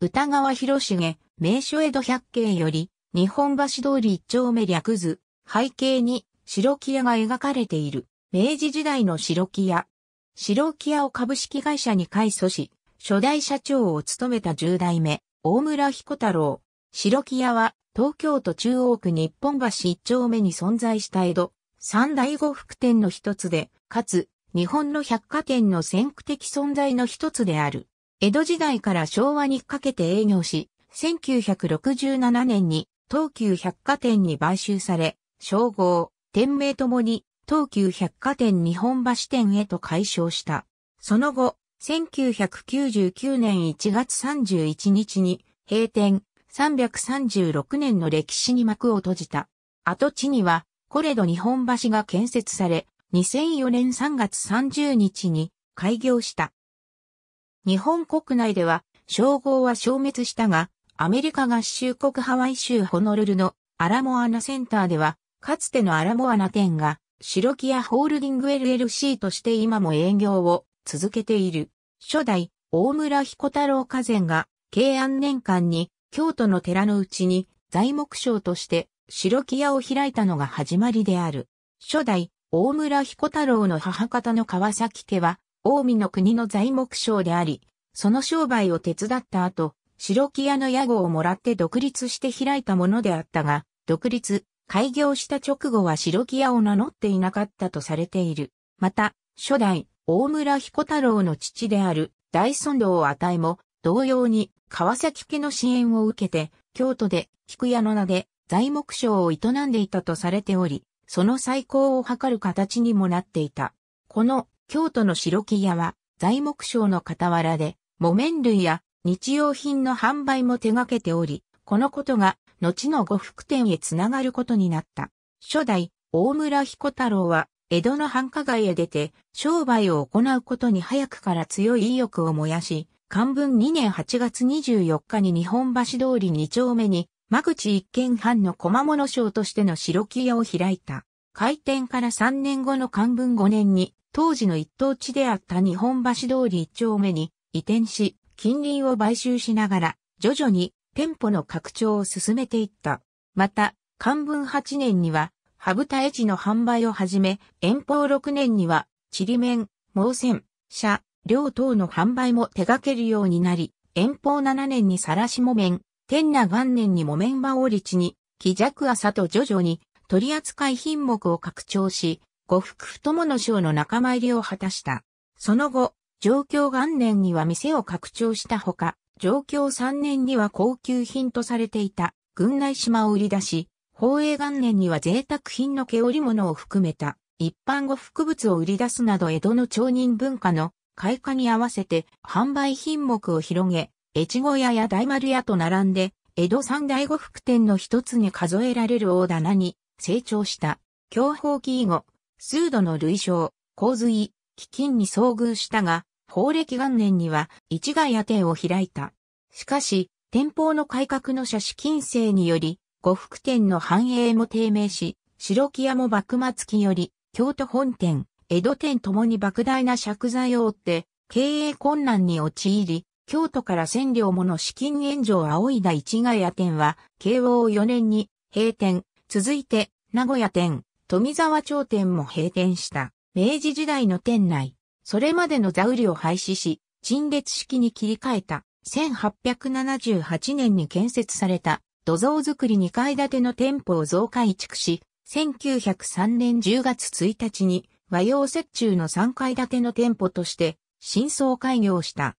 歌川広重、名所江戸百景より、日本橋通り一丁目略図、背景に白木屋が描かれている、明治時代の白木屋。白木屋を株式会社に改組し、初代社長を務めた十代目、大村彦太郎。白木屋は、東京都中央区日本橋一丁目に存在した江戸、三大呉服店の一つで、かつ、日本の百貨店の先駆的存在の一つである。江戸時代から昭和にかけて営業し、1967年に東急百貨店に買収され、称号、店名ともに東急百貨店日本橋店へと改称した。その後、1999年1月31日に閉店336年の歴史に幕を閉じた。跡地にはコレド日本橋が建設され、2004年3月30日に開業した。日本国内では、称号は消滅したが、アメリカ合衆国ハワイ州ホノルルのアラモアナセンターでは、かつてのアラモアナ店が、白木屋ホールディング LLC として今も営業を続けている。初代、大村彦太郎家前が、慶安年間に、京都の寺のうちに、材木商として、白木屋を開いたのが始まりである。初代、大村彦太郎の母方の川崎家は、近江の国の材木商であり、その商売を手伝った後、白木屋の屋号をもらって独立して開いたものであったが、独立、開業した直後は白木屋を名乗っていなかったとされている。また、初代、大村彦太郎の父である、大尊道与えも、同様に、川崎家の支援を受けて、京都で、菊屋の名で、材木商を営んでいたとされており、その再興を図る形にもなっていた。この京都の白木屋は材木商の傍らで木綿類や日用品の販売も手掛けており、このことが後の呉服店へつながることになった。初代大村彦太郎は江戸の繁華街へ出て商売を行うことに早くから強い意欲を燃やし、漢文2年8月24日に日本橋通り2丁目に間口一軒半の小間物商としての白木屋を開いた。開店から3年後の漢文5年に当時の一等地であった日本橋通り一丁目に移転し、近隣を買収しながら、徐々に店舗の拡張を進めていった。また、漢文8年には、羽ブタエチの販売を始め、遠方6年には、ちりめん、毛線、車、両等の販売も手掛けるようになり、遠方7年にさらし木綿、天那元年に木綿馬王地に、気弱朝と徐々に取扱い品目を拡張し、呉服太もの賞の仲間入りを果たした。その後、上京元年には店を拡張したほか、上京三年には高級品とされていた軍内島を売り出し、宝永元年には贅沢品の毛織物を含めた一般呉服物を売り出すなど江戸の町人文化の開花に合わせて販売品目を広げ、越後屋や大丸屋と並んで、江戸三大呉服店の一つに数えられる大棚に成長した。享宝期以後、数度の類症、洪水、飢饉に遭遇したが、法暦元年には一外屋店を開いた。しかし、天保の改革の社資金制により、呉服店の繁栄も低迷し、白木屋も幕末期より、京都本店、江戸店ともに莫大な借財を負って、経営困難に陥り、京都から千両もの資金援助を仰いだ市ヶ谷店は、慶応4年に閉店、続いて名古屋店、富沢町店も閉店した。明治時代の店内、それまでの座売りを廃止し、陳列式に切り替えた。1878年に建設された土蔵造り2階建ての店舗を増改築し、1903年10月1日に和洋折衷の3階建ての店舗として新装開業した。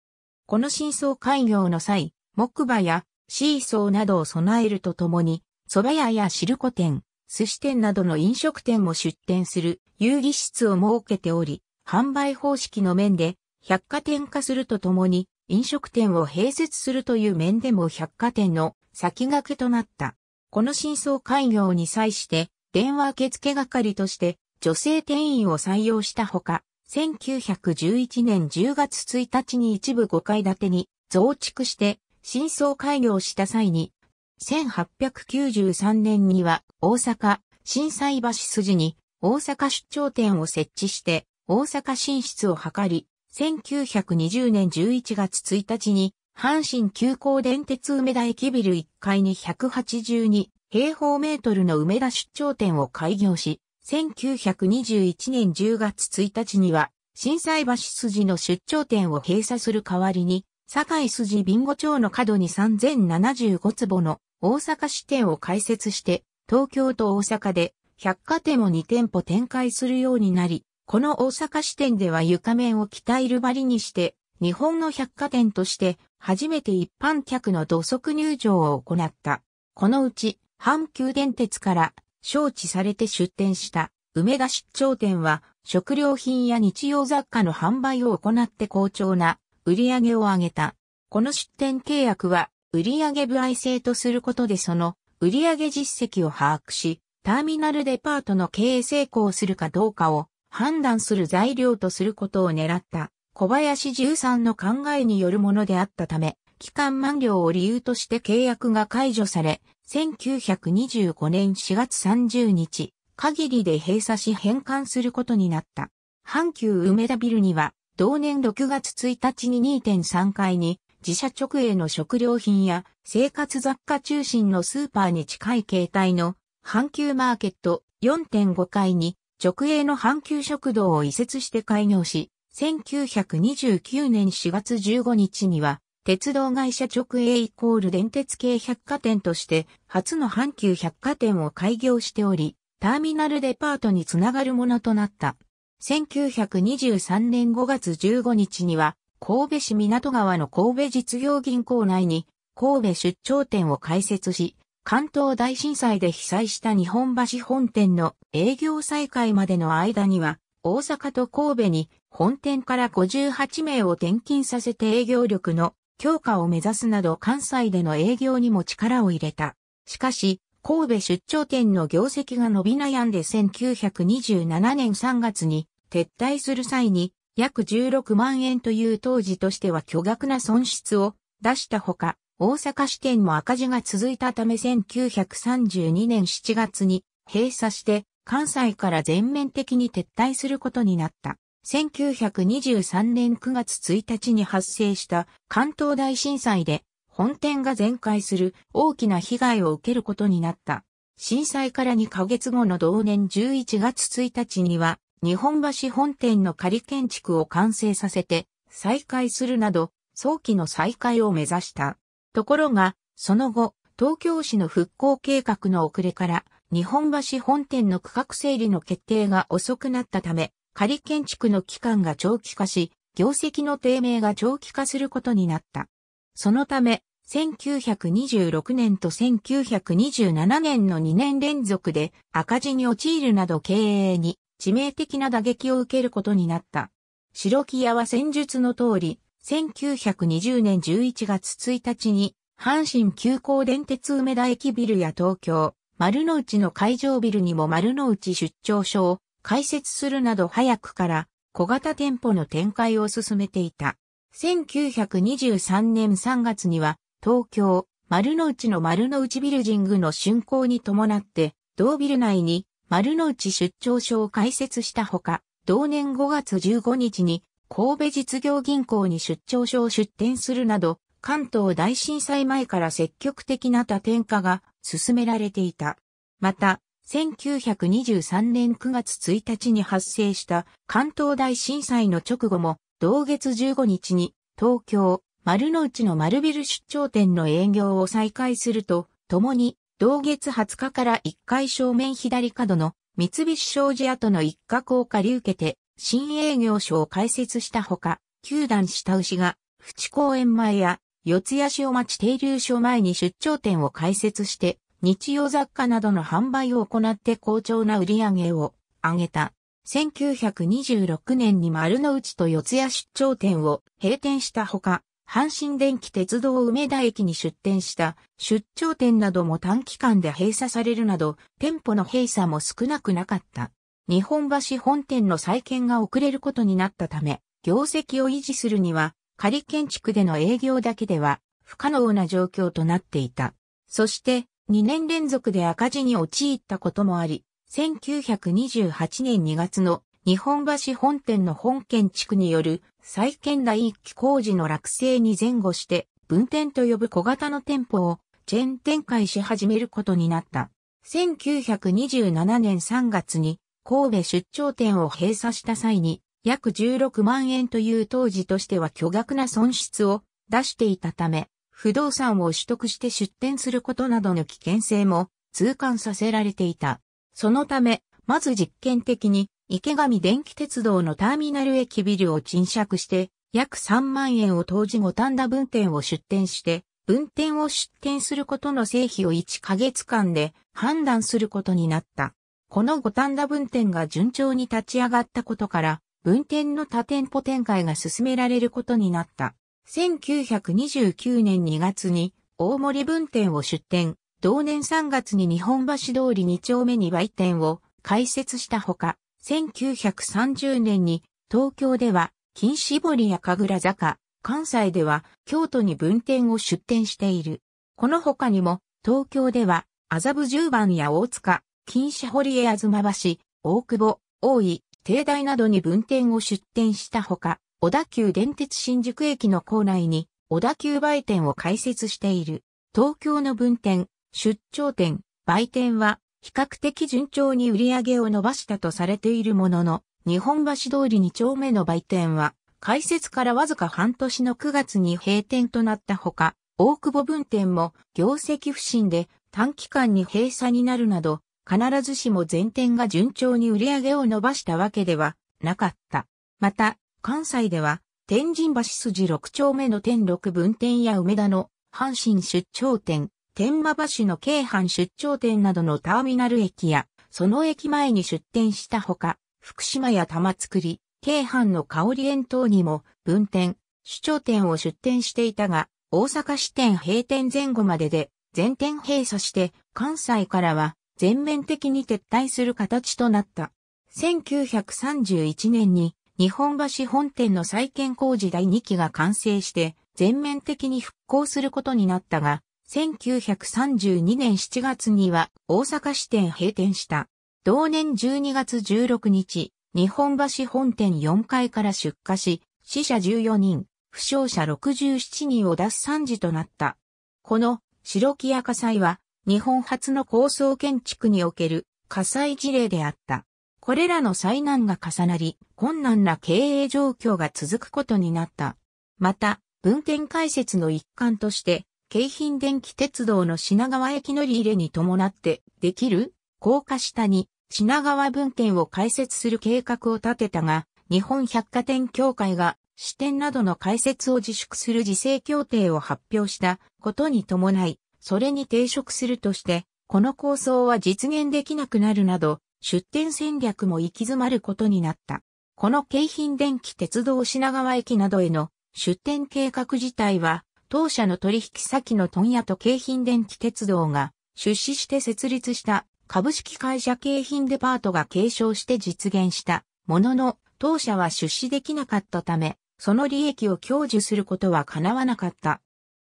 この新装開業の際、木馬やシーソーなどを備えるとともに、蕎麦屋や汁粉店、寿司店などの飲食店も出店する遊戯室を設けており、販売方式の面で百貨店化するとともに飲食店を併設するという面でも百貨店の先駆けとなった。この真相開業に際して電話受付係として女性店員を採用したほか、1911年10月1日に一部5階建てに増築して、新装開業した際に1893年には大阪、震災橋筋に大阪出張店を設置して大阪進出を図り、1920年11月1日に阪神急行電鉄梅田駅ビル1階に182平方メートルの梅田出張店を開業し、1921年10月1日には震災橋筋の出張店を閉鎖する代わりに、堺筋ビンゴ町の角に3075坪の大阪支店を開設して、東京と大阪で百貨店を2店舗展開するようになり、この大阪支店では床面を鍛えるばりにして、日本の百貨店として初めて一般客の土足入場を行った。このうち、阪急電鉄から招致されて出店した梅田出張店は食料品や日用雑貨の販売を行って好調な売り上げを上げた。この出店契約は売上部合制とすることでその売上実績を把握し、ターミナルデパートの経営成功するかどうかを判断する材料とすることを狙った小林十三の考えによるものであったため、期間満了を理由として契約が解除され、1925年4月30日、限りで閉鎖し返還することになった。阪急梅田ビルには、同年6月1日に2.3階に自社直営の食料品や生活雑貨中心のスーパーに近い形態の阪急マーケット4.5階に直営の阪急食堂を移設して開業し、1929年4月15日には鉄道会社直営イコール電鉄系百貨店として初の阪急百貨店を開業しており、ターミナルデパートにつながるものとなった。1923年5月15日には、神戸市港川の神戸実業銀行内に神戸出張店を開設し、関東大震災で被災した日本橋本店の営業再開までの間には、大阪と神戸に本店から58名を転勤させて営業力の強化を目指すなど関西での営業にも力を入れた。しかし、神戸出張店の業績が伸び悩んで1927年3月に撤退する際に約16万円という当時としては巨額な損失を出したほか、大阪支店も赤字が続いたため1932年7月に閉鎖して関西から全面的に撤退することになった。1923年9月1日に発生した関東大震災で本店が全壊する大きな被害を受けることになった。震災から2ヶ月後の同年11月1日には日本橋本店の仮建築を完成させて再開するなど早期の再開を目指した。ところが、その後、東京市の復興計画の遅れから日本橋本店の区画整理の決定が遅くなったため、仮建築の期間が長期化し、業績の低迷が長期化することになった。そのため、1926年と1927年の2年連続で赤字に陥るなど経営に致命的な打撃を受けることになった。白木屋は戦術の通り、1920年11月1日に、阪神急行電鉄梅田駅ビルや東京、丸の内の会場ビルにも丸の内出張所を開設するなど早くから小型店舗の展開を進めていた。1923年3月には東京、丸の内の丸の内ビルジングの竣工に伴って、同ビル内に丸の内出張所を開設したほか、同年5月15日に神戸実業銀行に出張所を出店するなど、関東大震災前から積極的な多点化が進められていた。また、1923年9月1日に発生した関東大震災の直後も、同月15日に東京、丸の内の丸ビル出張店の営業を再開すると、ともに同月20日から1階正面左角の三菱商事跡の一角を借り受けて、新営業所を開設したほか、球団下牛が、淵公園前や、四谷塩町停留所前に出張店を開設して、日用雑貨などの販売を行って好調な売り上げを上げた。1926年に丸の内と四谷出張店を閉店したほか、阪神電気鉄道梅田駅に出店した出張店なども短期間で閉鎖されるなど、店舗の閉鎖も少なくなかった。日本橋本店の再建が遅れることになったため、業績を維持するには、仮建築での営業だけでは不可能な状況となっていた。そして、2年連続で赤字に陥ったこともあり、1928年2月の日本橋本店の本県地区による再建第一期工事の落成に前後して、分店と呼ぶ小型の店舗をチェーン展開し始めることになった。1927年3月に神戸出張店を閉鎖した際に約16万円という当時としては巨額な損失を出していたため、不動産を取得して出店することなどの危険性も痛感させられていた。そのため、まず実験的に池上電気鉄道のターミナル駅ビルを賃借して、約3万円を投じ五反田分店を出店して、分店を出店することの成否を1ヶ月間で判断することになった。この五反田分店が順調に立ち上がったことから、分店の多店舗展開が進められることになった。1929年2月に大森分店を出店、同年3月に日本橋通り2丁目に売店を開設したほか、1930年に東京では金絞りや神楽坂、関西では京都に分店を出店している。この他にも東京では麻布十番や大塚、金堀江東橋、大久保、大井、帝大などに分店を出店したほか、小田急電鉄新宿駅の構内に小田急売店を開設している。東京の分店、出張店、売店は比較的順調に売り上げを伸ばしたとされているものの、日本橋通り2丁目の売店は、開設からわずか半年の9月に閉店となったほか、大久保分店も業績不振で短期間に閉鎖になるなど、必ずしも全店が順調に売り上げを伸ばしたわけではなかった。また、関西では、天神橋筋6丁目の天6分店や梅田の阪神出張店、天満橋の京阪出張店などのターミナル駅や、その駅前に出店したほか、福島や玉造り、京阪の香り園等にも分店、主張店を出店していたが、大阪支店閉店前後までで全店閉鎖して関西からは全面的に撤退する形となった。1931年に日本橋本店の再建工事第2期が完成して全面的に復興することになったが、1932年7月には大阪支店閉店した。同年12月16日、日本橋本店4階から出火し、死者14人、負傷者67人を出す惨事となった。この白木屋火災は日本初の高層建築における火災事例であった。これらの災難が重なり、困難な経営状況が続くことになった。また、文献解説の一環として、京浜電気鉄道の品川駅乗り入れに伴ってできる高架下に品川分店を開設する計画を立てたが、日本百貨店協会が支店などの開設を自粛する自制協定を発表したことに伴い、それに抵触するとして、この構想は実現できなくなるなど、出店戦略も行き詰まることになった。この京浜電気鉄道品川駅などへの出店計画自体は、当社の取引先の問屋と京浜電気鉄道が出資して設立した株式会社京浜デパートが継承して実現したものの当社は出資できなかったため、その利益を享受することは叶わなかった。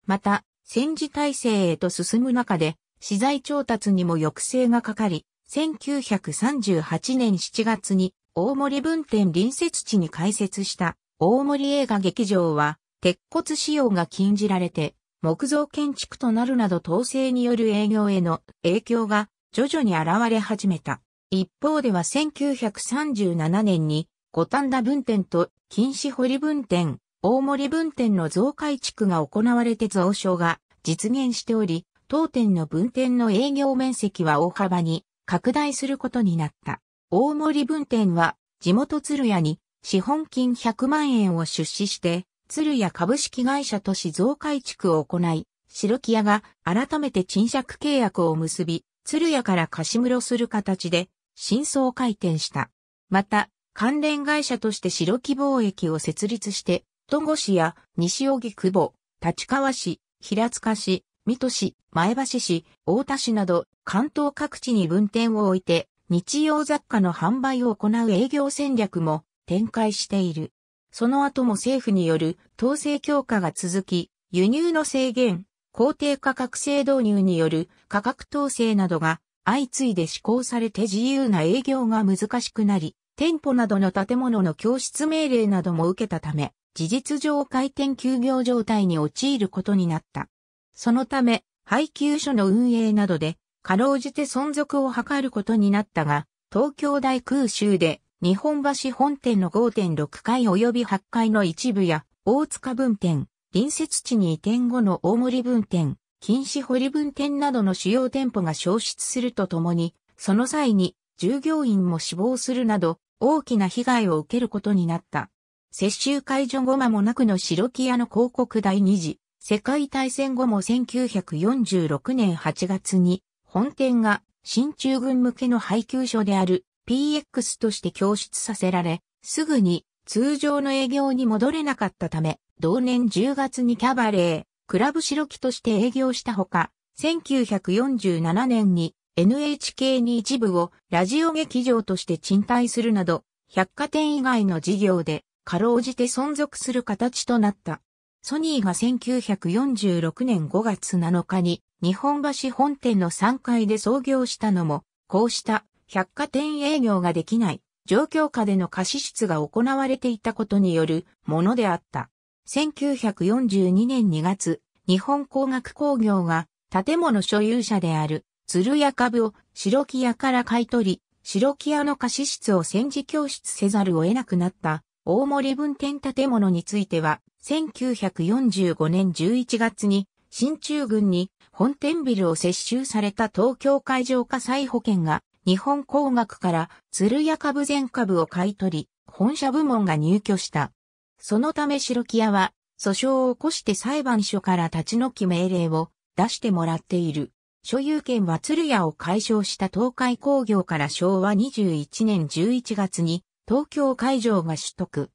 また、戦時体制へと進む中で、資材調達にも抑制がかかり、1938年7月に大森分店隣接地に開設した大森映画劇場は鉄骨使用が禁じられて、木造建築となるなど統制による営業への影響が徐々に現れ始めた。一方では1937年に五反田分店と錦糸堀分店、大森分店の増改築が行われて増床が実現しており、当店の分店の営業面積は大幅に拡大することになった。大森分店は地元鶴屋に資本金100万円を出資して鶴屋株式会社と静岡改築を行い、白木屋が改めて賃借契約を結び、鶴屋から貸し室する形で、真相回転した。また、関連会社として白木貿易を設立して、戸越や西荻窪、立川市、平塚市、水戸市、前橋市、大田市など関東各地に分店を置いて日用雑貨の販売を行う営業戦略も展開している。その後も政府による統制強化が続き、輸入の制限、工程価格制導入による価格統制などが相次いで施行されて自由な営業が難しくなり、店舗などの建物の教室命令なども受けたため、事実上開店休業状態に陥ることになった。そのため、配給所の運営などで、かろうじて存続を図ることになったが、東京大空襲で日本橋本店の5.6階及び8階の一部や、大塚分店、隣接地に移転後の大森分店、禁止堀分店などの主要店舗が消失するとともに、その際に従業員も死亡するなど大きな被害を受けることになった。接収解除後間もなくの白木屋の広告第二次、世界大戦後も1946年8月に本店が新中軍向けの配給所である PX として供出させられ、すぐに通常の営業に戻れなかったため、同年10月にキャバレー、クラブ白木として営業したほか、1947年に NHK に一部をラジオ劇場として賃貸するなど、百貨店以外の事業で、かろうじて存続する形となった。ソニーが1946年5月7日に日本橋本店の3階で創業したのも、こうした百貨店営業ができない、状況下での貸し出が行われていたことによるものであった。1942年2月、日本工学工業が建物所有者である鶴屋株を白木屋から買い取り、白木屋の貸し室を戦時教室せざるを得なくなった大森分店建物については、1945年11月に新中軍に本店ビルを接収された東京海上火災保険が日本工学から鶴屋株全株を買い取り、本社部門が入居した。そのため白木屋は、訴訟を起こして裁判所から立ち退き命令を出してもらっている。所有権は鶴屋を解消した東海工業から昭和21年11月に東京会場が取得。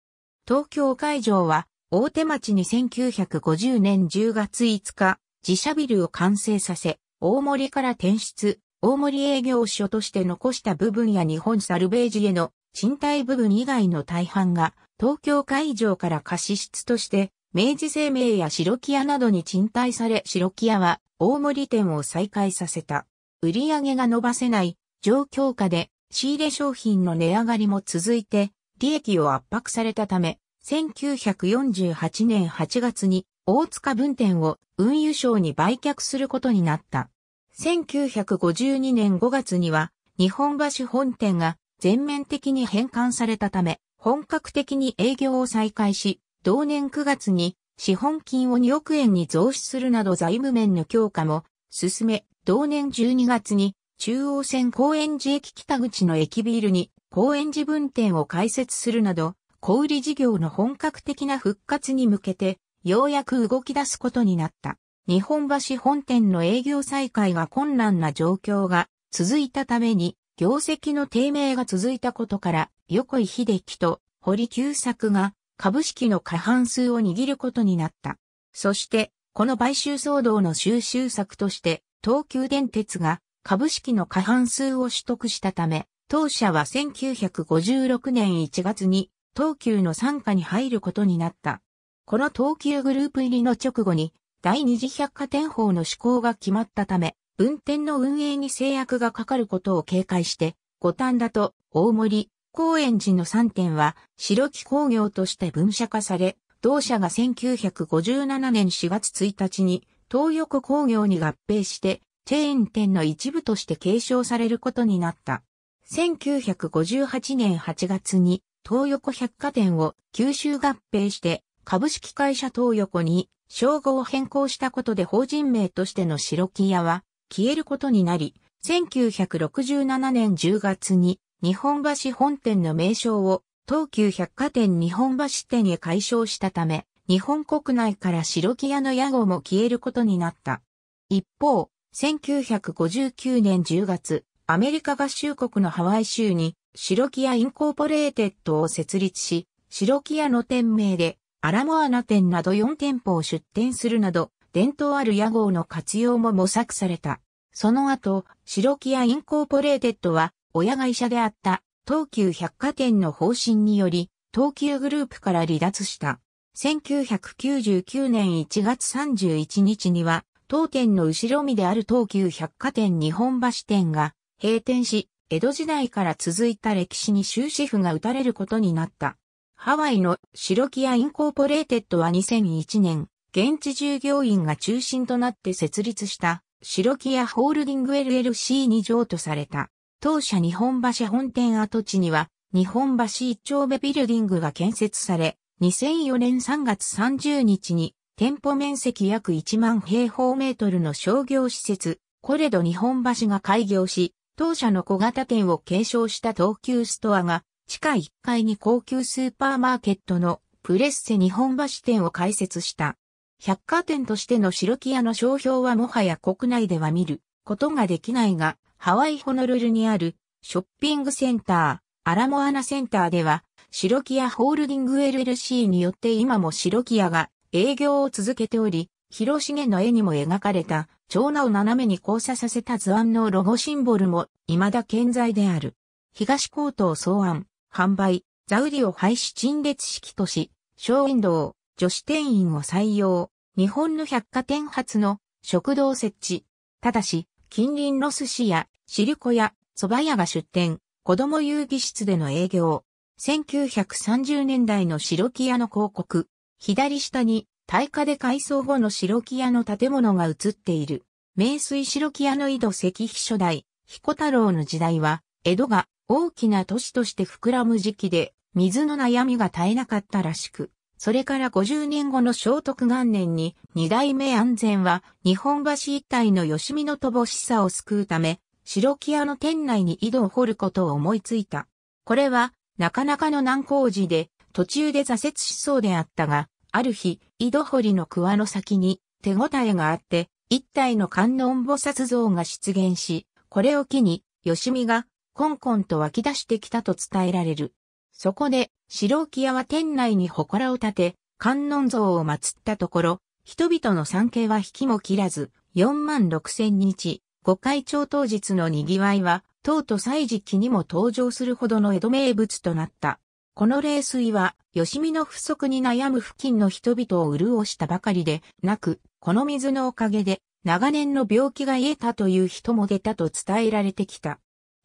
東京会場は大手町に1950年10月5日自社ビルを完成させ、大森から転出、大森営業所として残した部分や日本サルベージへの賃貸部分以外の大半が東京会場から貸し室として明治生命や白木屋などに賃貸され白木屋は大森店を再開させた。売り上げが伸ばせない状況下で仕入れ商品の値上がりも続いて利益を圧迫されたため1948年8月に大塚分店を運輸省に売却することになった。1952年5月には、日本橋本店が全面的に返還されたため、本格的に営業を再開し、同年9月に資本金を2億円に増資するなど財務面の強化も進め、同年12月に中央線高円寺駅北口の駅ビールに高円寺分店を開設するなど、小売事業の本格的な復活に向けて、ようやく動き出すことになった。日本橋本店の営業再開が困難な状況が続いたために、業績の低迷が続いたことから、横井秀樹と堀久作が株式の過半数を握ることになった。そして、この買収騒動の収集策として、東急電鉄が株式の過半数を取得したため、当社は1956年1月に東急の参加に入ることになった。この東急グループ入りの直後に第二次百貨店法の施行が決まったため、運転の運営に制約がかかることを警戒して、五反田と大森、高円寺の3点は、白木工業として分社化され、同社が1957年4月1日に、東横工業に合併して、チェーン店の一部として継承されることになった。1958年8月に、東横百貨店を九州合併して、株式会社東横に称号を変更したことで法人名としての白木屋は消えることになり、1967年10月に日本橋本店の名称を東急百貨店日本橋店へ改称したため、日本国内から白木屋の屋号も消えることになった。一方、1959年10月、アメリカ合衆国のハワイ州に白木屋インコーポレーテッドを設立し、白木屋の店名でアラモアナ店など4店舗を出店するなど、伝統ある屋号の活用も模索された。その後、白木屋インコーポレーテッドは、親会社であった東急百貨店の方針により、東急グループから離脱した。1999年1月31日には、当店の後ろ身である東急百貨店日本橋店が閉店し、江戸時代から続いた歴史に終止符が打たれることになった。ハワイのシロキアインコーポレーテッドは2001年、現地従業員が中心となって設立したシロキアホールディング LLC に譲渡された。当社日本橋本店跡地には、日本橋一丁目ビルディングが建設され、2004年3月30日に、店舗面積約1万平方メートルの商業施設、コレド日本橋が開業し、当社の小型店を継承した東急ストアが地下1階に高級スーパーマーケットのプレッセ日本橋店を開設した。百貨店としての白木屋の商標はもはや国内では見ることができないが、ハワイホノルルにあるショッピングセンター、アラモアナセンターでは、白木屋ホールディング LLC によって今も白木屋が営業を続けており、広重の絵にも描かれた、長男を斜めに交差させた図案のロゴシンボルも未だ健在である。東高等草案、販売、ザウリを廃止陳列式とし、ショーウィンドウ、女子店員を採用、日本の百貨店発の食堂設置。ただし、近隣の寿司や、ルコや、蕎麦屋が出店、子供遊戯室での営業。1930年代の白木屋の広告。左下に、大火で改装後の白木屋の建物が映っている。名水白木屋の井戸石碑初代、彦太郎の時代は、江戸が大きな都市として膨らむ時期で、水の悩みが絶えなかったらしく、それから50年後の聖徳元年に、二代目安全は、日本橋一帯の吉見の乏しさを救うため、白木屋の店内に井戸を掘ることを思いついた。これは、なかなかの難工事で、途中で挫折しそうであったが、ある日、井戸掘りの桑の先に手応えがあって、一体の観音菩薩像が出現し、これを機に、吉見がコンコンと湧き出してきたと伝えられる。そこで、白木屋は店内に祠を立て、観音像を祀ったところ、人々の参詣は引きも切らず、4万6千日、御会長当日の賑わいは、唐と祭時期にも登場するほどの江戸名物となった。この冷水は、吉見の不足に悩む付近の人々を潤したばかりでなく、この水のおかげで、長年の病気が癒えたという人も出たと伝えられてきた。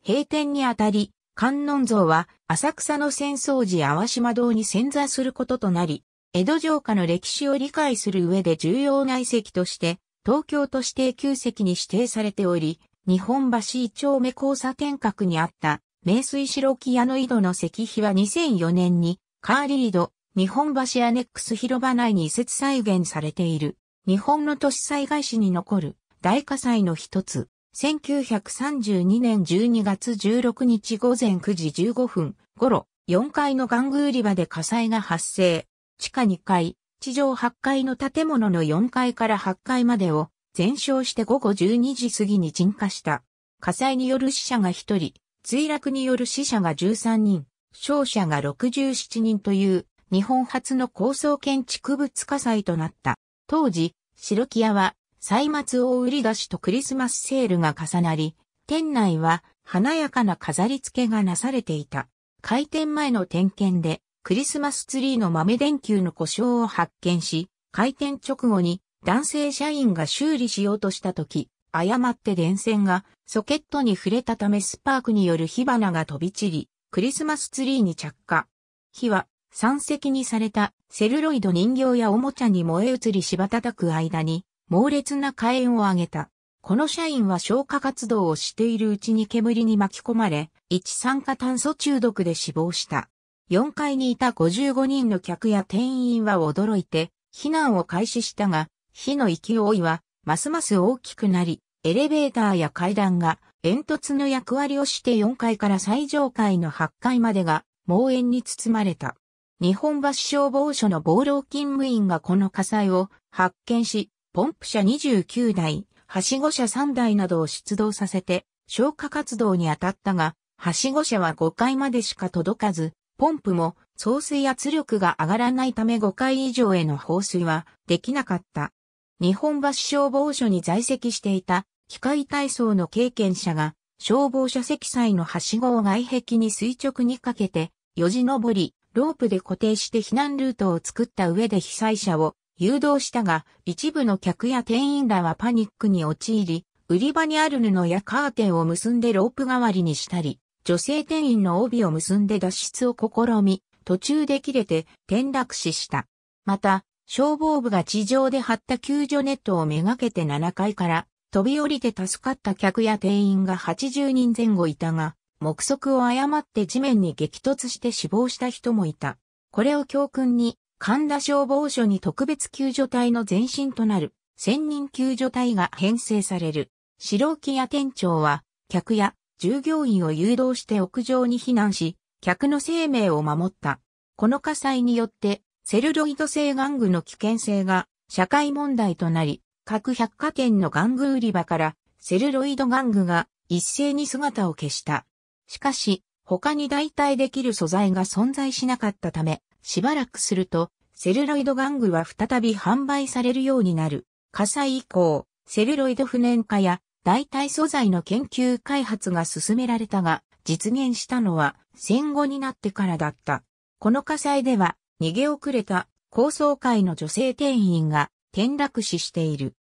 閉店にあたり、観音像は浅草の浅草寺淡島堂に潜座することとなり、江戸城下の歴史を理解する上で重要な遺跡として、東京都指定旧跡に指定されており、日本橋一丁目交差点角にあった名水白木屋の井戸の石碑は2004年にカーリード、日本橋アネックス広場内に移設再現されている。日本の都市災害史に残る大火災の一つ。1932年12月16日午前9時15分頃、4階の玩具売り場で火災が発生。地下2階、地上8階の建物の4階から8階までを全焼して午後12時過ぎに鎮火した。火災による死者が1人、墜落による死者が13人、勝者が67人という日本初の高層建築物火災となった。当時、白木屋は歳末大売り出しとクリスマスセールが重なり、店内は華やかな飾り付けがなされていた。開店前の点検で、クリスマスツリーの豆電球の故障を発見し、開店直後に男性社員が修理しようとした時、誤って電線がソケットに触れたためスパークによる火花が飛び散り、クリスマスツリーに着火。火は山積にされたセルロイド人形やおもちゃに燃え移り芝叩く間に猛烈な火炎を上げた。この社員は消火活動をしているうちに煙に巻き込まれ、一酸化炭素中毒で死亡した。4階にいた55人の客や店員は驚いて、避難を開始したが、火の勢いは、ますます大きくなり、エレベーターや階段が煙突の役割をして4階から最上階の8階までが猛炎に包まれた。日本橋消防署の暴動勤務員がこの火災を発見し、ポンプ車29台、はしご車3台などを出動させて、消火活動に当たったが、はしご車は5階までしか届かず、ポンプも送水圧力が上がらないため5階以上への放水はできなかった。日本橋消防署に在籍していた機械体操の経験者が消防車積載のはしごを外壁に垂直にかけて、よじ登り、ロープで固定して避難ルートを作った上で被災者を誘導したが、一部の客や店員らはパニックに陥り、売り場にある布やカーテンを結んでロープ代わりにしたり、女性店員の帯を結んで脱出を試み、途中で切れて転落死した。また、消防部が地上で張った救助ネットをめがけて7階から飛び降りて助かった客や店員が80人前後いたが、目測を誤って地面に激突して死亡した人もいた。これを教訓に神田消防署に特別救助隊の前身となる、専任救助隊が編成される。白木屋店長は、客や従業員を誘導して屋上に避難し、客の生命を守った。この火災によって、セルロイド製玩具の危険性が社会問題となり、各百貨店の玩具売り場からセルロイド玩具が一斉に姿を消した。しかし、他に代替できる素材が存在しなかったため、しばらくすると、セルロイド玩具は再び販売されるようになる。火災以降、セルロイド不燃化や代替素材の研究開発が進められたが、実現したのは戦後になってからだった。この火災では、逃げ遅れた高層階の女性店員が転落死している。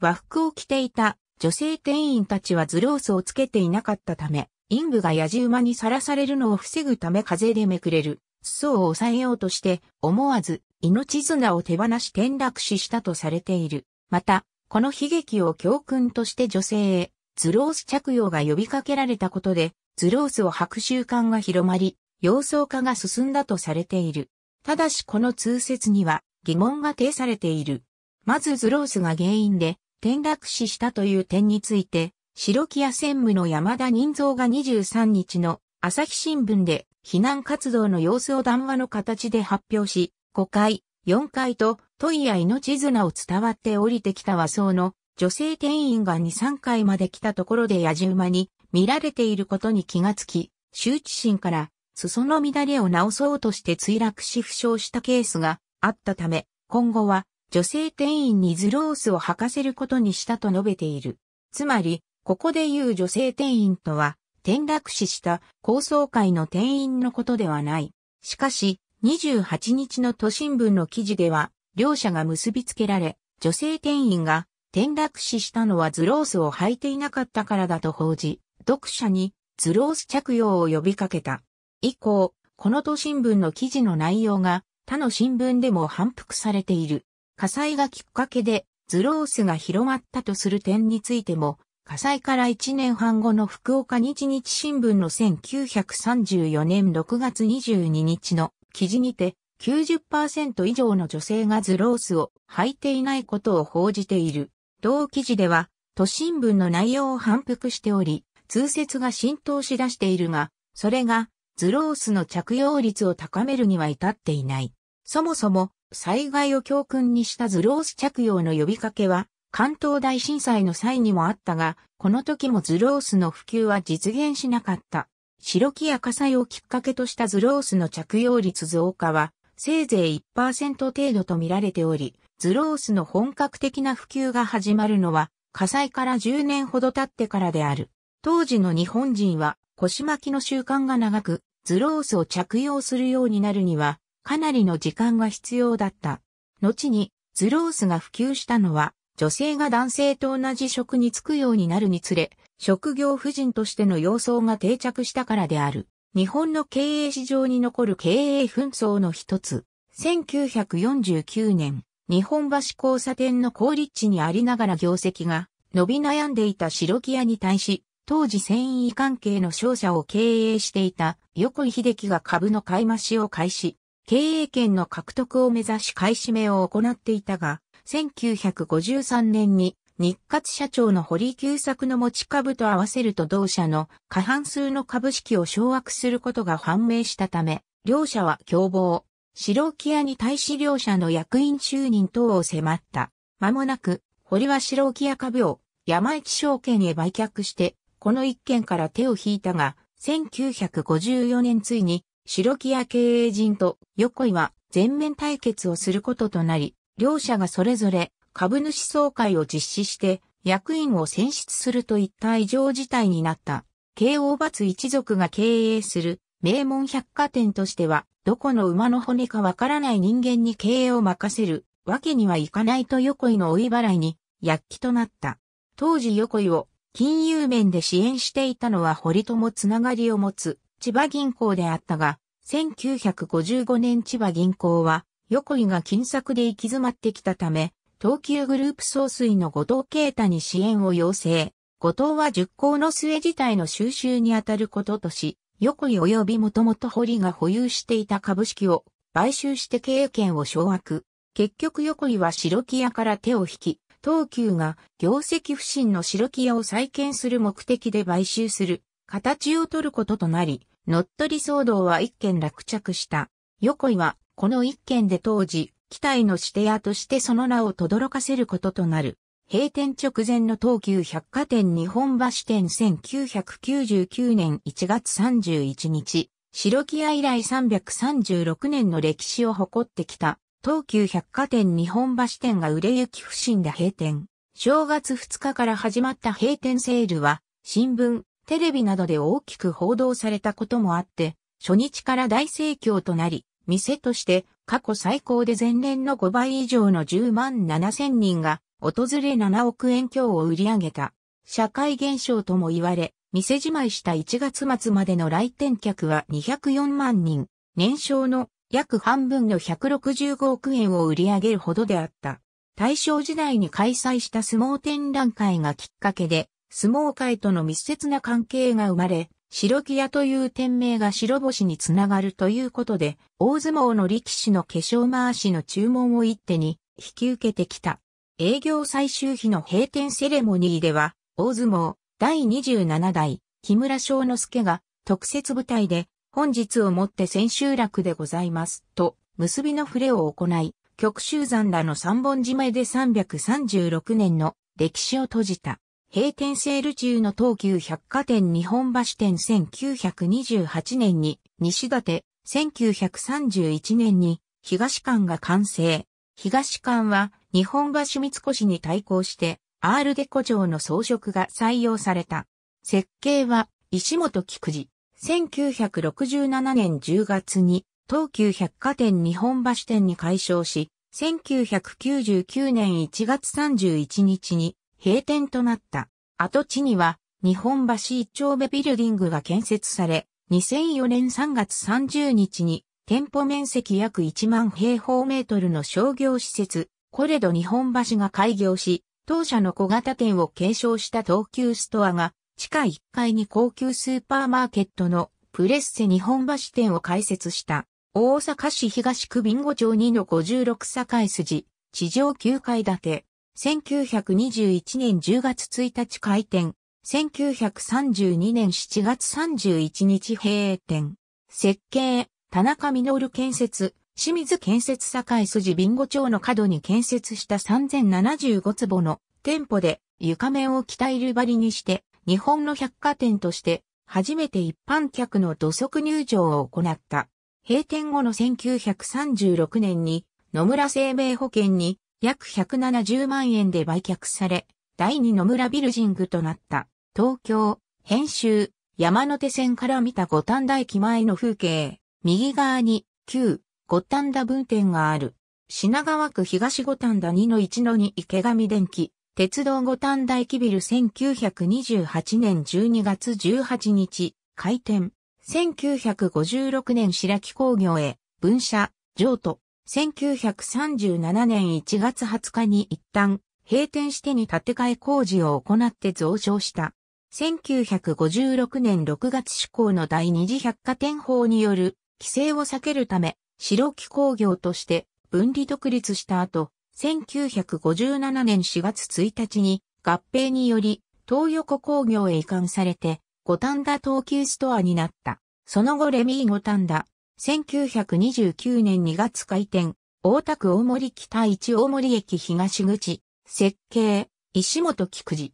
和服を着ていた女性店員たちはズロースをつけていなかったため、陰部が野じ馬にさらされるのを防ぐため風でめくれる。そを抑えようとして、思わず命綱を手放し転落死したとされている。また、この悲劇を教訓として女性へ、ズロース着用が呼びかけられたことで、ズロースを履く習慣が広まり、様相化が進んだとされている。ただしこの通説には疑問が呈されている。まずズロースが原因で転落死したという点について、白木屋専務の山田人造が23日の朝日新聞で避難活動の様子を談話の形で発表し、5回、4回と問いや命綱を伝わって降りてきた和装の女性店員が2、3回まで来たところで野じ馬に見られていることに気がつき、羞恥心から裾の乱れを直そうとして墜落し負傷したケースがあったため、今後は女性店員にズロースを履かせることにしたと述べている。つまり、ここで言う女性店員とは、転落死した高層階の店員のことではない。しかし、28日の都心部の記事では、両者が結びつけられ、女性店員が転落死したのはズロースを履いていなかったからだと報じ、読者にズロース着用を呼びかけた。以降、この都新聞の記事の内容が他の新聞でも反復されている。火災がきっかけでズロースが広まったとする点についても火災から1年半後の福岡日日新聞の1934年6月22日の記事にて90%以上の女性がズロースを履いていないことを報じている。同記事では都心聞の内容を反復しており、通説が浸透しだしているが、それがズロースの着用率を高めるには至っていない。そもそも災害を教訓にしたズロース着用の呼びかけは関東大震災の際にもあったが、この時もズロースの普及は実現しなかった。白木や火災をきっかけとしたズロースの着用率増加は、せいぜい1%程度と見られており、ズロースの本格的な普及が始まるのは、火災から10年ほど経ってからである。当時の日本人は腰巻きの習慣が長く、ズロースを着用するようになるには、かなりの時間が必要だった。後に、ズロースが普及したのは、女性が男性と同じ職に就くようになるにつれ、職業婦人としての様相が定着したからである。日本の経営市場に残る経営紛争の一つ。1949年、日本橋交差点の高立地にありながら業績が伸び悩んでいた白木屋に対し、当時繊維関係の商社を経営していた横井秀樹が株の買い増しを開始、経営権の獲得を目指し買い占めを行っていたが、1953年に日活社長の堀久作の持ち株と合わせると同社の過半数の株式を掌握することが判明したため、両社は共謀、白木屋に対し両社の役員就任等を迫った。間もなく、堀は白木屋株を山市証券へ売却して、この一件から手を引いたが、1954年ついに白木屋経営陣と横井は全面対決をすることとなり、両社がそれぞれ株主総会を実施して役員を選出するといった異常事態になった。慶応罰一族が経営する名門百貨店としては、どこの馬の骨かわからない人間に経営を任せるわけにはいかないと横井の追い払いに躍起となった。当時横井を金融面で支援していたのは堀ともつながりを持つ千葉銀行であったが、1955年千葉銀行は横井が金策で行き詰まってきたため、東急グループ総帥の後藤啓太に支援を要請。後藤は熟考の末自体の収集にあたることとし、横井及びもともと堀が保有していた株式を買収して経営権を掌握。結局横井は白木屋から手を引き、東急が業績不振の白木屋を再建する目的で買収する形を取ることとなり、乗っ取り騒動は一件落着した。横井はこの一件で当時、機体の指定屋としてその名を轟かせることとなる。閉店直前の東急百貨店日本橋店1999年1月31日、白木屋以来336年の歴史を誇ってきた、東急百貨店日本橋店が売れ行き不振で閉店。正月2日から始まった閉店セールは、新聞、テレビなどで大きく報道されたこともあって、初日から大盛況となり、店として過去最高で前年の5倍以上の10万7千人が訪れ7億円強を売り上げた社会現象とも言われ、店じまいした1月末までの来店客は204万人、年商の約半分の165億円を売り上げるほどであった。大正時代に開催した相撲展覧会がきっかけで、相撲界との密接な関係が生まれ、白木屋という店名が白星につながるということで、大相撲の力士の化粧回しの注文を一手に引き受けてきた。営業最終日の閉店セレモニーでは、大相撲第27代木村翔之助が特設舞台で本日をもって千秋楽でございますと結びの触れを行い、極集山らの三本締めで336年の歴史を閉じた。閉店セール中の東急百貨店日本橋店1928年に西館、1931年に東館が完成。東館は日本橋三越に対抗してアールデコ城の装飾が採用された。設計は石本菊次。1967年10月に東急百貨店日本橋店に改称し、1999年1月31日に閉店となった。跡地には、日本橋一丁目ビルディングが建設され、2004年3月30日に、店舗面積約1万平方メートルの商業施設、コレド日本橋が開業し、当社の小型店を継承した東急ストアが、地下1階に高級スーパーマーケットのプレッセ日本橋店を開設した。大阪市東区ビンゴ町2の56堺筋、地上9階建て、1921年10月1日開店、1932年7月31日閉店。設計、田中実建設、清水建設境筋ビンゴ町の角に建設した3075坪の店舗で床面を北入張りにして日本の百貨店として初めて一般客の土足入場を行った。閉店後の1936年に野村生命保険に約170万円で売却され、第二野村ビルジングとなった、東京、編集、山手線から見た五反田駅前の風景、右側に、旧、五反田分店がある。品川区東五反田2の1の2池上電機、鉄道五反田駅ビル1928年12月18日、開店。1956年白木工業へ、分社、譲渡、1937年1月20日に一旦閉店してに建て替え工事を行って増床した。1956年6月施行の第二次百貨店法による規制を避けるため、白木工業として分離独立した後、1957年4月1日に合併により東横工業へ移管されて、五反田東急ストアになった。その後レミー五反田、1929年2月開店、大田区大森北一大森駅東口、設計、石本菊寺。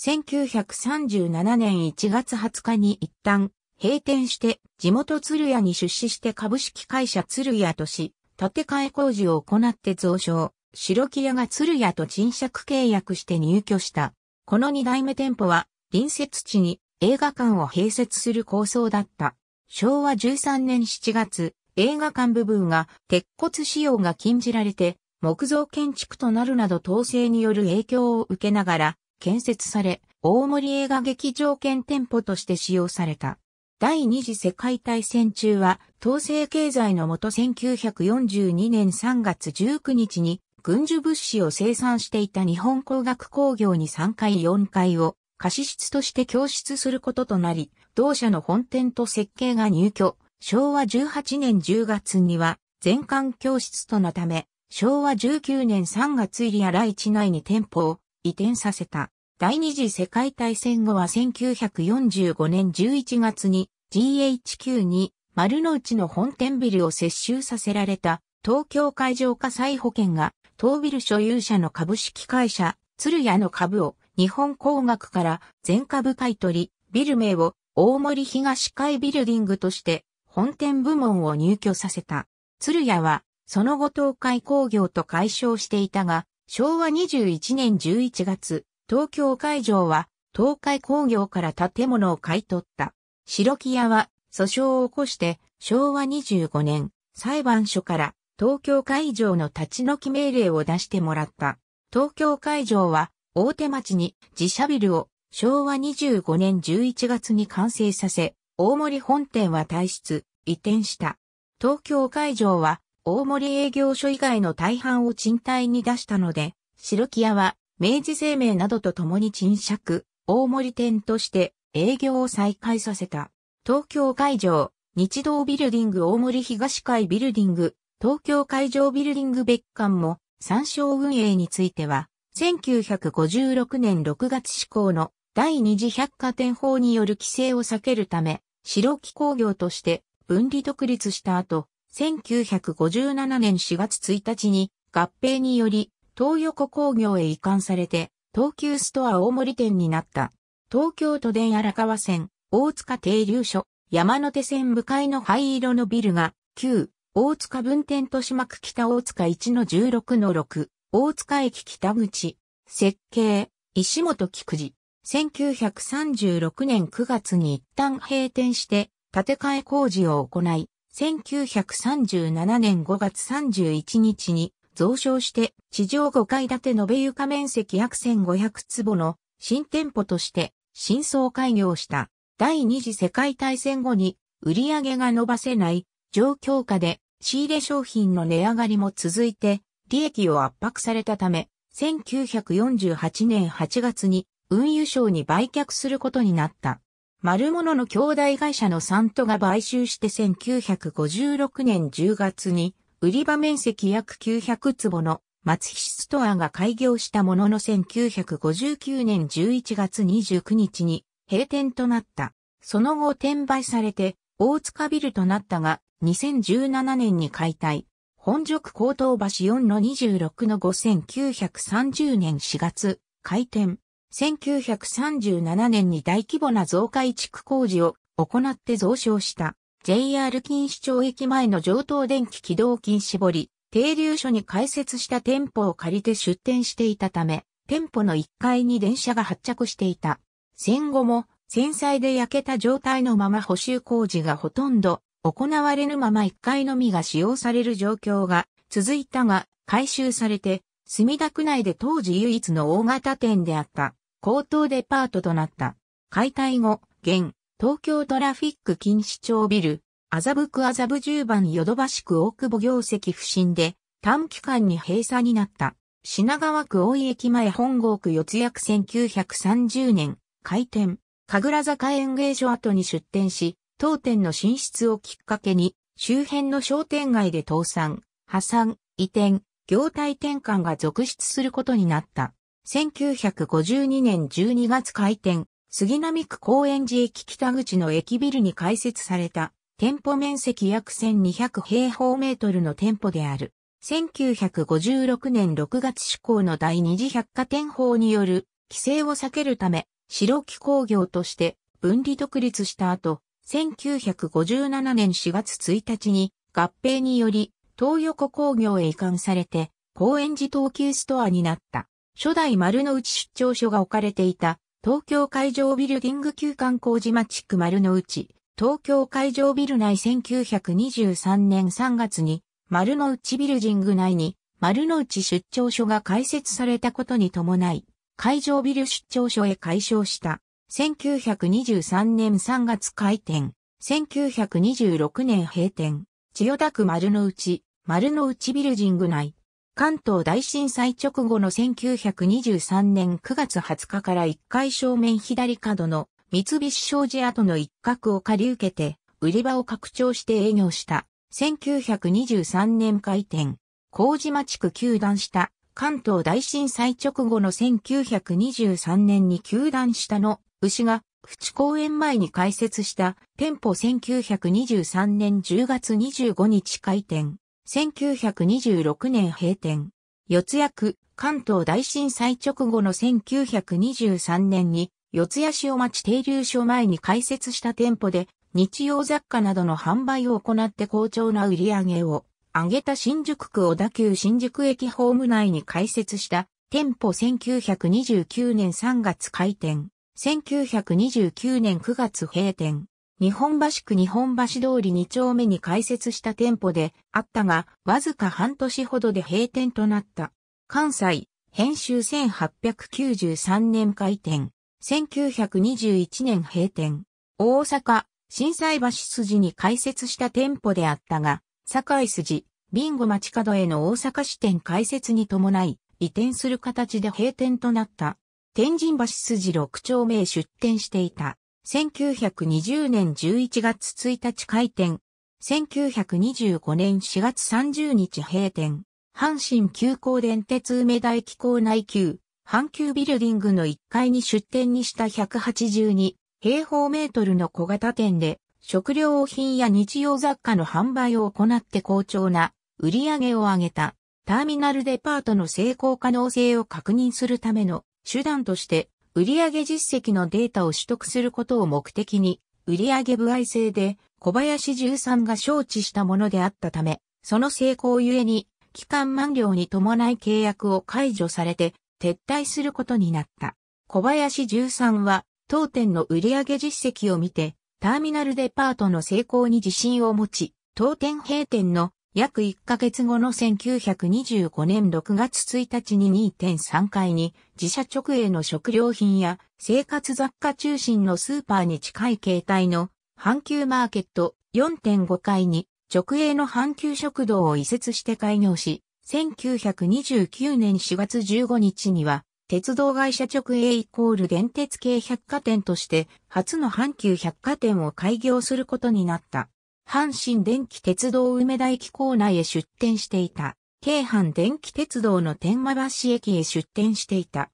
1937年1月20日に一旦閉店して地元鶴屋に出資して株式会社鶴屋とし、建て替え工事を行って増床、白木屋が鶴屋と賃借契約して入居した。この二代目店舗は隣接地に映画館を併設する構想だった。昭和13年7月、映画館部分が鉄骨使用が禁じられて、木造建築となるなど統制による影響を受けながら建設され、大森映画劇場兼店舗として使用された。第二次世界大戦中は、統制経済のもと1942年3月19日に軍需物資を生産していた日本工学工業に3階4階を貸し室として供出することとなり、同社の本店と設計が入居。昭和18年10月には全館教室とのため、昭和19年3月入り荒井地内に店舗を移転させた。第二次世界大戦後は1945年11月に GHQ に丸の内の本店ビルを接収させられた東京海上火災保険が当ビル所有者の株式会社鶴屋の株を日本工学から全株買取ビル名を大森東海ビルディングとして本店部門を入居させた。鶴屋は、その後東海工業と解消していたが、昭和21年11月、東京会場は東海工業から建物を買い取った。白木屋は訴訟を起こして昭和25年裁判所から東京会場の立ち退き命令を出してもらった。東京会場は大手町に自社ビルを昭和25年11月に完成させ、大森本店は退出、移転した。東京会場は大森営業所以外の大半を賃貸に出したので、白木屋は明治生命などと共に賃借、大森店として営業を再開させた。東京会場、日動ビルディング大森東海ビルディング、東京会場ビルディング別館も参照運営については、1956年6月施行の第二次百貨店法による規制を避けるため、白木工業として分離独立した後、1957年4月1日に合併により東横工業へ移管されて東急ストア大森店になった。東京都電荒川線大塚停留所山手線向かいの灰色のビルが旧大塚分店豊島区北大塚1の16の6大塚駅北口設計石本菊次1936年9月に一旦閉店して建て替え工事を行い、1937年5月31日に増床して地上5階建て延べ床面積約1500坪の新店舗として新装開業した。第二次世界大戦後に売り上げが伸ばせない状況下で仕入れ商品の値上がりも続いて利益を圧迫されたため、1948年8月に運輸省に売却することになった。丸物の兄弟会社のサントが買収して1956年10月に売り場面積約900坪の松菱ストアが開業したものの1959年11月29日に閉店となった。その後転売されて大塚ビルとなったが2017年に解体。本宿高等橋4の26の5930年4月開店。1937年に大規模な増改築工事を行って増床した JR 近糸町駅前の上等電気軌道金絞り停留所に開設した店舗を借りて出店していたため、店舗の1階に電車が発着していた。戦後も戦災で焼けた状態のまま補修工事がほとんど行われぬまま1階のみが使用される状況が続いたが回収されて墨田区内で当時唯一の大型店であった高等デパートとなった。解体後、現、東京トラフィック禁止庁ビル、麻布区麻布十番ヨドバシ区大久保業績不振で短期間に閉鎖になった。品川区大井駅前本郷区四谷区1930年、開店、神楽坂園芸所跡に出店し、当店の進出をきっかけに、周辺の商店街で倒産、破産、移転、業態転換が続出することになった。1952年12月開店、杉並区高円寺駅北口の駅ビルに開設された、店舗面積約1200平方メートルの店舗である。1956年6月施行の第二次百貨店法による規制を避けるため、白木工業として分離独立した後、1957年4月1日に合併により東横工業へ移管されて、高円寺東急ストアになった。初代丸の内出張所が置かれていた、東京海上ビルディング旧館工事マチック丸の内、東京海上ビル内1923年3月に、丸の内ビルジング内に、丸の内出張所が開設されたことに伴い、海上ビル出張所へ解消した。1923年3月開店。1926年閉店。千代田区丸の内、丸の内ビルジング内。関東大震災直後の1923年9月20日から1階正面左角の三菱商事跡の一角を借り受けて、売り場を拡張して営業した。1923年開店。麹町区休断した関東大震災直後の1923年に休断したの牛が淵公園前に開設した店舗1923年10月25日開店。1926年閉店。四谷区関東大震災直後の1923年に四谷塩町停留所前に開設した店舗で日用雑貨などの販売を行って好調な売り上げを上げた新宿区小田急新宿駅ホーム内に開設した店舗1929年3月開店、1929年9月閉店。日本橋区日本橋通り2丁目に開設した店舗であったが、わずか半年ほどで閉店となった。関西、編集1893年開店。1921年閉店。大阪、震災橋筋に開設した店舗であったが、堺筋、ビンゴ町角への大阪支店開設に伴い、移転する形で閉店となった。天神橋筋6丁目へ出店していた。1920年11月1日開店。1925年4月30日閉店。阪神急行電鉄梅田駅構内急、阪急ビルディングの1階に出店にした182平方メートルの小型店で、食料品や日用雑貨の販売を行って好調な売り上げを上げた。ターミナルデパートの成功可能性を確認するための手段として売上実績のデータを取得することを目的に、売上歩合制で小林13が承知したものであったため、その成功ゆえに、期間満了に伴い契約を解除されて、撤退することになった。小林13は、当店の売上実績を見て、ターミナルデパートの成功に自信を持ち、当店閉店の約1ヶ月後の1925年6月1日に2.3階に自社直営の食料品や生活雑貨中心のスーパーに近い形態の阪急マーケット4.5階に直営の阪急食堂を移設して開業し、1929年4月15日には鉄道会社直営イコール電鉄系百貨店として初の阪急百貨店を開業することになった。阪神電気鉄道梅田駅構内へ出店していた。京阪電気鉄道の天満橋駅へ出店していた。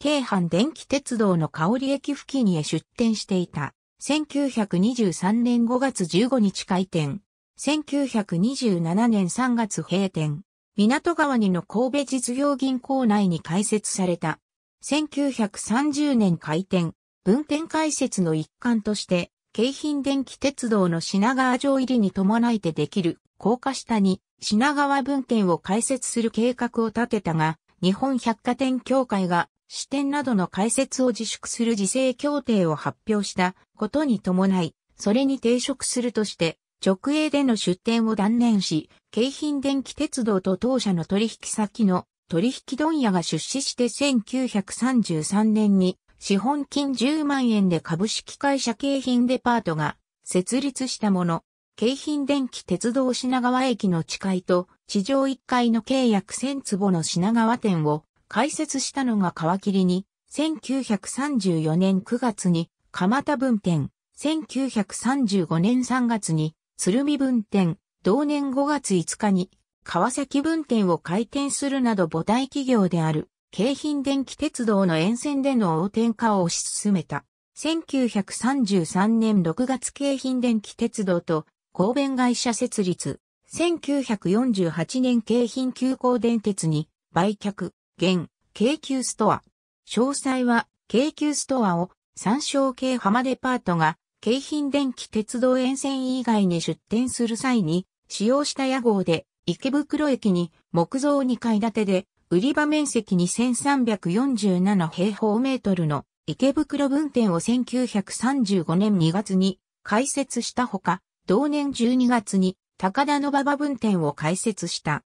京阪電気鉄道の香里駅付近へ出店していた。1923年5月15日開店。1927年3月閉店。港川にの神戸実業銀行内に開設された。1930年開店。分店開設の一環として、京浜電気鉄道の品川城入りに伴いてできる高架下に品川分店を開設する計画を立てたが、日本百貨店協会が支店などの開設を自粛する自制協定を発表したことに伴い、それに抵触するとして、直営での出店を断念し、京浜電気鉄道と当社の取引先の取引問屋が出資して1933年に資本金10万円で株式会社京浜デパートが設立したもの、京浜電気鉄道品川駅の地階と地上1階の計約1000坪の品川店を開設したのが皮切りに、1934年9月に蒲田分店、1935年3月に鶴見分店、同年5月5日に川崎分店を開店するなど母体企業である京浜電気鉄道の沿線での横転化を推し進めた。1933年6月京浜電気鉄道と神弁会社設立。1948年京浜急行電鉄に売却、現、京急ストア。詳細は、京急ストアを参照京浜デパートが京浜電気鉄道沿線以外に出店する際に使用した屋号で池袋駅に木造2階建てで売り場面積2347平方メートルの池袋分店を1935年2月に開設したほか、同年12月に高田の馬場分店を開設した。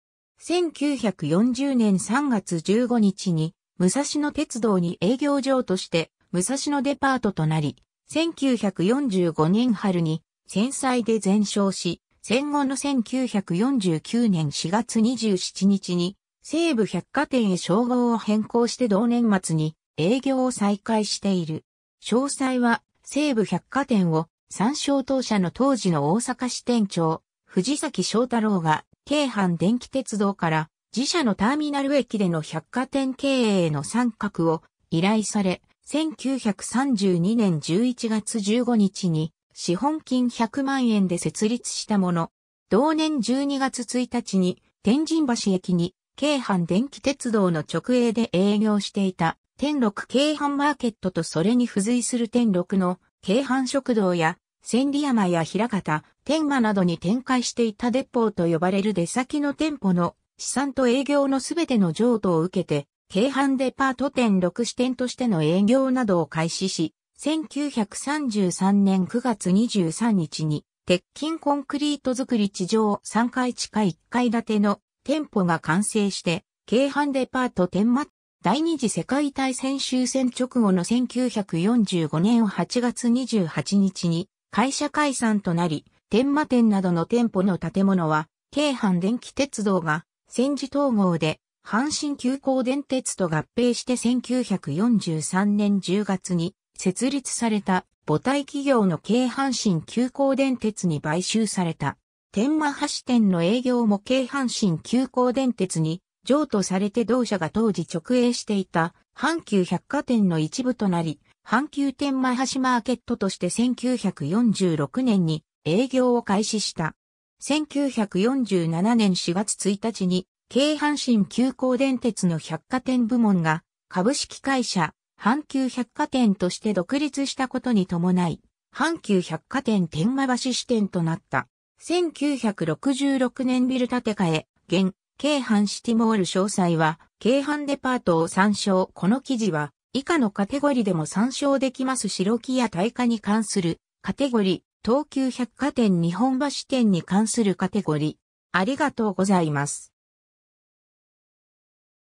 1940年3月15日に武蔵野鉄道に営業場として武蔵野デパートとなり、1945年春に戦災で全焼し、戦後の1949年4月27日に西武百貨店へ称号を変更して同年末に営業を再開している。詳細は西武百貨店を参照当社の当時の大阪支店長、藤崎翔太郎が京阪電気鉄道から自社のターミナル駅での百貨店経営への参画を依頼され、1932年11月15日に資本金100万円で設立したもの、同年12月1日に天神橋駅に京阪電気鉄道の直営で営業していた天禄京阪マーケットとそれに付随する天禄の京阪食堂や千里山や平方、天満などに展開していたデポーと呼ばれる出先の店舗の資産と営業のすべての譲渡を受けて、京阪デパート店6支店としての営業などを開始し、1933年9月23日に、鉄筋コンクリート造り地上3階地下1階建ての店舗が完成して、京阪デパート天満、第二次世界大戦終戦直後の1945年8月28日に会社解散となり、天満店などの店舗の建物は、京阪電気鉄道が戦時統合で阪神急行電鉄と合併して1943年10月に設立された母体企業の京阪神急行電鉄に買収された。天満橋店の営業も京阪神急行電鉄に譲渡されて同社が当時直営していた阪急百貨店の一部となり、阪急天満橋マーケットとして1946年に営業を開始した。1947年4月1日に、京阪神急行電鉄の百貨店部門が株式会社阪急百貨店として独立したことに伴い、阪急百貨店天満橋支店となった。1966年ビル建て替え、現、京阪シティモール詳細は、京阪デパートを参照。この記事は、以下のカテゴリでも参照できます白木屋大火に関するカテゴリ、東急百貨店日本橋店に関するカテゴリ。ありがとうございます。